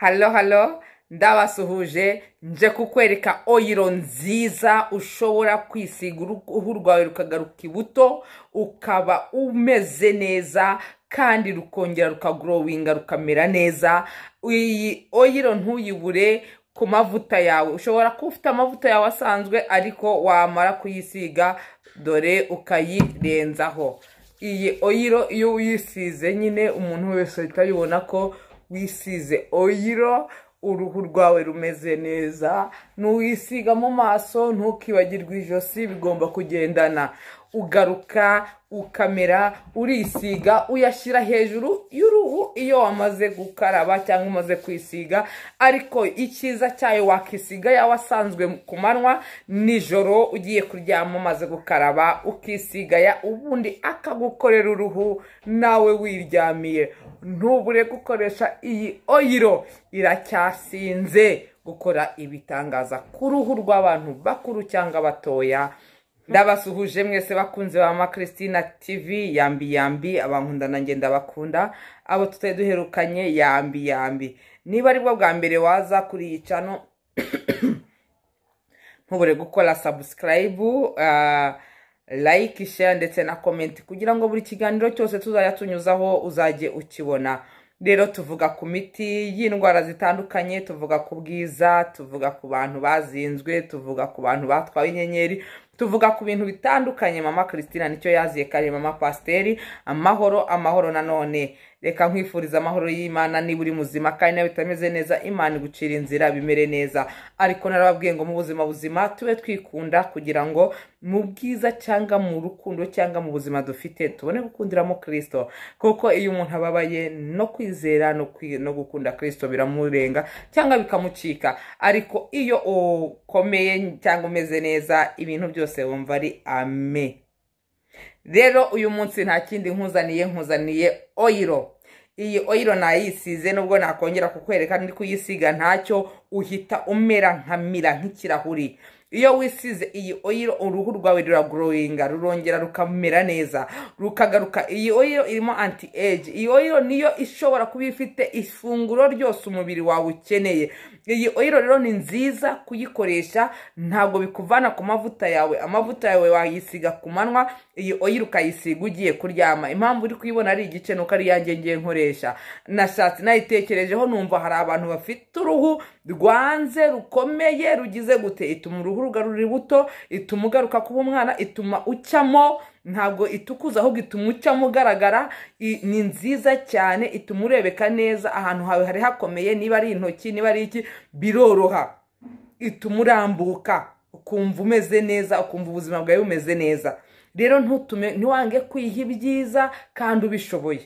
halo halo ndabasuhuje nje kukwereka oyiro nziza ushobora kwisiga uruhu rwawe rukagaruka ibuto ukaba umeze neza kandi rukongera rukagorowinga rukamera neza iyi oyiro ntuyibure ku mavuta yawe ushobora kuba ufite amavuta yawe asanzwe ariko wamara kuyisiga dore ukayirenzaho iyi oyiro iyo uyisize nyine umuntu wese ahita yibona ko wisize oyiro uruhu rwawe rumeze neza Nuwisiga mu maso ntukibagirwe ijosi bigomba kugendana ugaruka ukamera urisiga uyashyira hejuru y'uruhu iyo wamaze gukaraba cyangwa umaze kwisiga ariko icyiza cyayo wakisiga yawe asanzwe ku manywa nijoro ugiye kuryama umaze gukaraba ukisigaya ubundi akagukorera uruhu nawe wiryamiye ntubure gukoresha iyi oyiro iracyasinze gukora ibitangaza ku ruhu rw'abantu bakuru cyangwa batoya ndabasuhuje mwese bakunze ba Christina TV yambi yambi abankunda nanjye ndabakunda abo tutari duherukanye yambi yambi niba ari bwa mbere waza kuri iyi cano ntubure gukora subscribe uh, like share ndetse na comment kugira ngo buri kiganiro cyose tuzajya tunyuzaho uzajye ukibona rero tuvuga ku miti y'indwara zitandukanye tuvuga ku bwiza tuvuga ku bantu bazinzwe tuvuga ku bantu batwaye inyenyeri tuvuga ku bintu bitandukanye mama christina nicyo yaziye kare mama pasiteri amahoro amahoro nanone reka nkwifuriza amahoro y'imana niba uri muzima kandi nawe bitameze neza imana igucira inzira bimere neza ariko narababwiye ngo mu buzima buzima tube twikunda kugira ngo mu bwiza cyangwa mu rukundo cyangwa mu buzima dufite tubone gukundiramo kirisito kuko iyo umuntu ababaye no kwizera no gukunda kirisito biramurenga cyangwa bikamucika ariko iyo ukomeye cyangwa umeze neza ibintu byose wumva ari ame rero uyu munsi nta kindi nkuzaniye nkuzaniye oyiro iyi oyiro nayisize nubwo nakongera kukwereka ndi kuyisiga ntacyo uhita umera nkamira nk'ikirahuri iyo wisize iyi oyiro uruhu rwawe ruragorowinga rurongera rukamera neza rukagaruka iyi oyiro irimo anti age iyi oyiro niyo ishobora kuba ifite ifunguro ryose umubiri wawe ukeneye iyi oyiro rero ni nziza kuyikoresha ntabwo bikuvana ku mavuta yawe amavuta yawe wayisiga ku manwa iyi oyiro ukayisiga ugiye kuryama impamvu uri kuyibona ari igice nuko ari iyanjye ngiye nkoresha nashatse nayitekerejeho numva hari abantu bafite uruhu rwanze rukomeye rugize gute ituma uruhu urubuga ruri rubuto ituma ugaruka kuba umwana ituma ucyamo ntabwo itukuza ahubwo ituma ucyamo ugaragara ni nziza cyane ituma urebeka neza ahantu hawe hari hakomeye niba ari intoki niba ari iki biroroha ituma urambuka ukumva umeze neza ukumva ubuzima bwawe bumeze neza rero ntutume ntiwange kwiha ibyiza kandi ubishoboye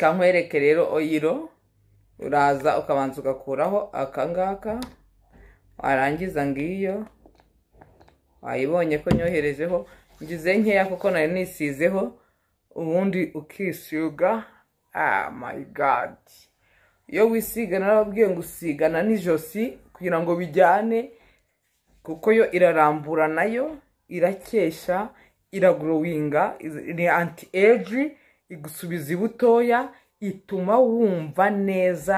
kankwereke rero oyiro uraza ukabanza ugakuraho akangaka warangiza ngiyo wayibonye ko nyoherejeho ngize nkeya kuko nari nisizeho ubundi ukisiga ah, mayi gadi iyo wisiga narababwiye ngo usigana n'ijosi kugira ngo bijyane kuko yo irarambura nayo irakesha iragorowinga ni anti eji igusubiza ibutoya ituma wumva neza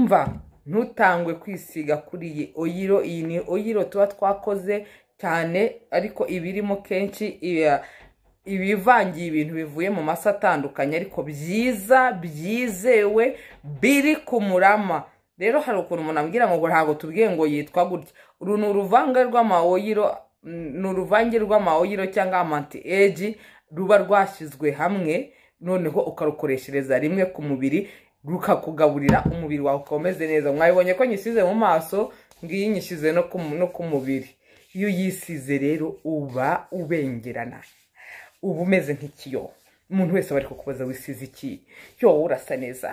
mva ntutangwe kwisiga kuri iyi oyiro iyi ni oyiro tuba twakoze cyane ariko ibirimo kenshi ibivangiye ibintu bivuye mu masa atandukanye ariko byiza byizewe biri ku murama rero hari ukuntu umuntu ambwira ngo ntabwo tubwiye ngo yitwa gutya uru ni uruvange rw'amawoyiro ni uruvange rw'amawoyiro cyangwa amanti eji ruba rwashyizwe hamwe noneho ukarukoreshereza rimwe ku mubiri rukakugaburira umubiri wawe ukomeze neza mwabibonye ko nyisize mu maso ngiyi nyishyize no ku mubiri iyo uyisize rero uba ubengerana uba umeze nk'ikiyobo umuntu wese aba ari kukubaza wisize iki yo urasa neza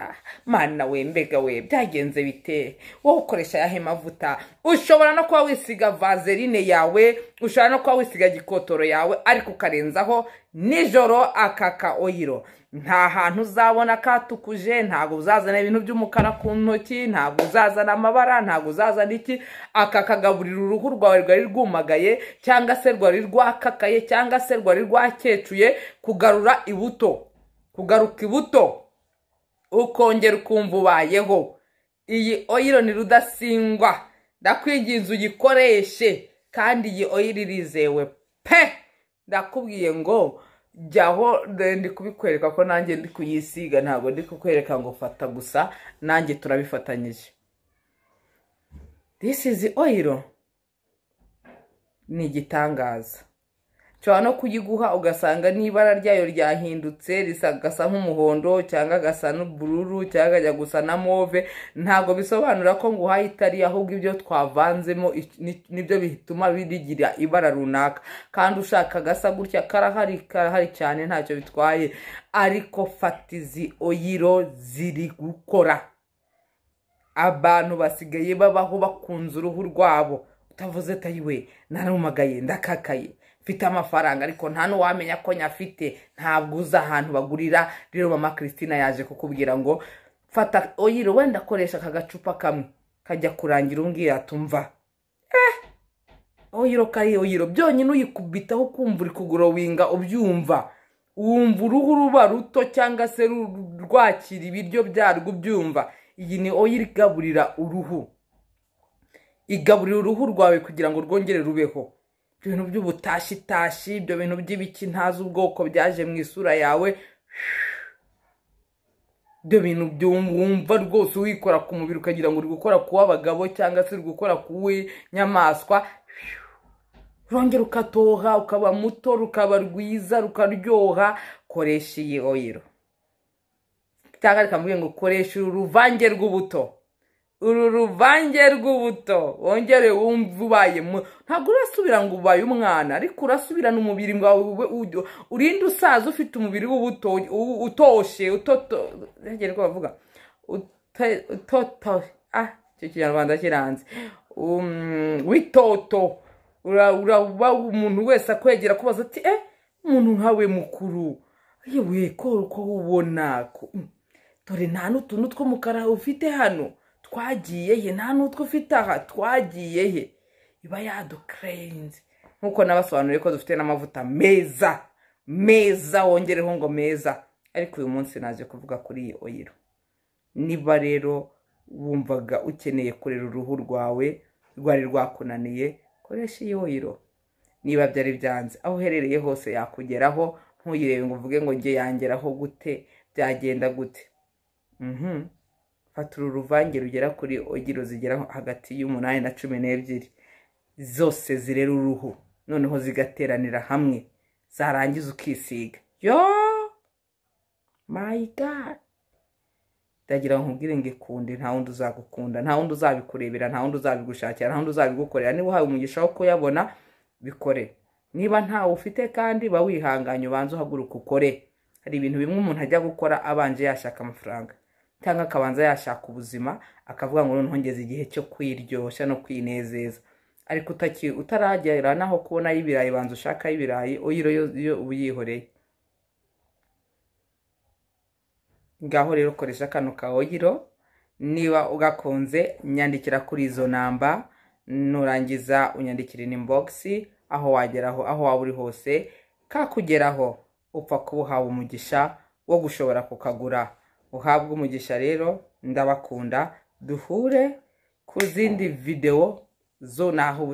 mana we mbega we byagenze bite wowe ukoresha ayahe mavuta ushobora no kuba wisiga vazerine yawe ushobora no kuba wisiga gikotoro yawe ariko ukarenzaho nijoro akaka oyiro nta hantu uzabona katukuje ntabwo uzazana ibintu by'umukara ku ntoki ntabwo uzazana amabara ntabwo uzazana iki aka kagaburira uruhu rwawe rwari rwumagaye cyangwa se rwari rwakakaye cyangwa se rwari rwakecuye kugarura ibuto kugaruka ibuto ukongera ukumva ubayeho iyi oyiro ni rudasingwa ndakwiginze uyikoreshe kandi iyi oyiro irizewe pe ndakubwiye ngo jyaho ndi kubikwereka ko nanjye ndi kuyisiga ntabwo ndi kukwereka ngo fata gusa nanjye turabifatanyije disizi oyiro ni igitangaza nshobora no kuyiguha ugasanga n'ibara ryayo ryahindutse rigasa nk'umuhondo cyangwa agasa n'ubururu cyangwa akajya gusa na move ntabwo bisobanura ko ngo uhaye itari ahubwo ibyo twavanzemo nibyo bituma rigira ibara runaka kandi ushaka agasa gutya karahari karahari cyane ntacyo bitwaye ariko fatizi oyiro ziri gukora abantu basigaye babaho bakunze uruhu rwabo utavuze tayiwe narumagaye ndakakaye mfite amafaranga ariko nta n'uwamenya ko nyafite ntabwo uzi ahantu bagurira rero mama christine yaje kukubwira ngo fata oyiro wenda akoresha aka gacupa kamwe kajya kurangira umbwira tumva eh oyiro kari oyiro byonyine uyikubitaho ukumva uri kugorowinga ubyumva wumva uruhu ruba ruto cyangwa se rwakira ibiryo byarwo ubyumva iyi ni oyiro igaburira uruhu igaburira uruhu rwawe kugira ngo rwongere rubeho ibintu by'ubutashitashi ibyo bintu by'ibiki ntazi ubwoko byaje mu isura yawe ibyo bintu wumva rwose wikora ku mubiri ukagira ngo uri gukora ku w'abagabo cyangwa se uri gukora ku w'inyamaswa urongera ukatoha ukaba muto rukaba rwiza rukaryoha koresha iyi oyiro cyangwa reka mvuge ngo koresha uruvange rw'ubuto uru ruvange rw'ubuto wongere wumva ubaye ntabwo urasubira ngo ubaye umwana ariko urasubirana umubiri wawe urinda usaza ufite umubiri w'ubuto utoshye utoto ko bavuga utoto ah icyo kinyarwanda kiranze um, witoto uraba umuntu wese akwegera kubaza ati eh umuntu nkawe mukuru yewe ko ubona mm, dore nta n'utuntu tw'umukara ufite hano twagiye he nta n'utwo ufite aha twagiye he iba yadukerenze nk'uko nabasobanuriye ko dufite n'amavuta meza meza wongereho ngo meza ariko uyu munsi naje kuvuga kuri iyi oyiro niba rero wumvaga ukeneye kurera uruhu rwawe rwari rwakunaniye koresha iyi oyiro niba byari byanze aho uherereye hose yakugeraho ntuyirebe ngo uvuge ngo njye yangeraho gute byagenda gute mhm. Fatura uruvange rugera kuri ogiro zigera hagati y'umunani na cumi n'ebyiri zose zirera uruhu noneho zigateranira hamwe zarangiza ukisiga yo mayigadi ndagira ngo nkubwire ngo ikunde nta wundi uzagukunda nta wundi uzabikurebera nta wundi uzabigushakira nta wundi uzabigukorera niba uhawe umugisha wo kuyabona bikore niba ntawe ufite kandi ba wihanganye ubanza uhaguruka ukore hari ibintu bimwe umuntu ajya gukora abanje yashaka amafaranga cyangwa akabanza yashaka ubuzima akavuga ngo noneho ngeze igihe cyo kwiryoshya no kwinezeza ariko utaragera naho kubona y'ibirayi banza ushaka y'ibirayi iyo uyihoreye ngaho rero ukoresha kano ka oyiro niba ugakunze nyandikira kuri izo namba nurangiza unyandikire inboxi aho wageraho aho waba uri hose kakugeraho upfa kubuhawe umugisha wo gushobora kukagura uhabwe umugisha rero ndabakunda duhure ku zindi videwo zo naho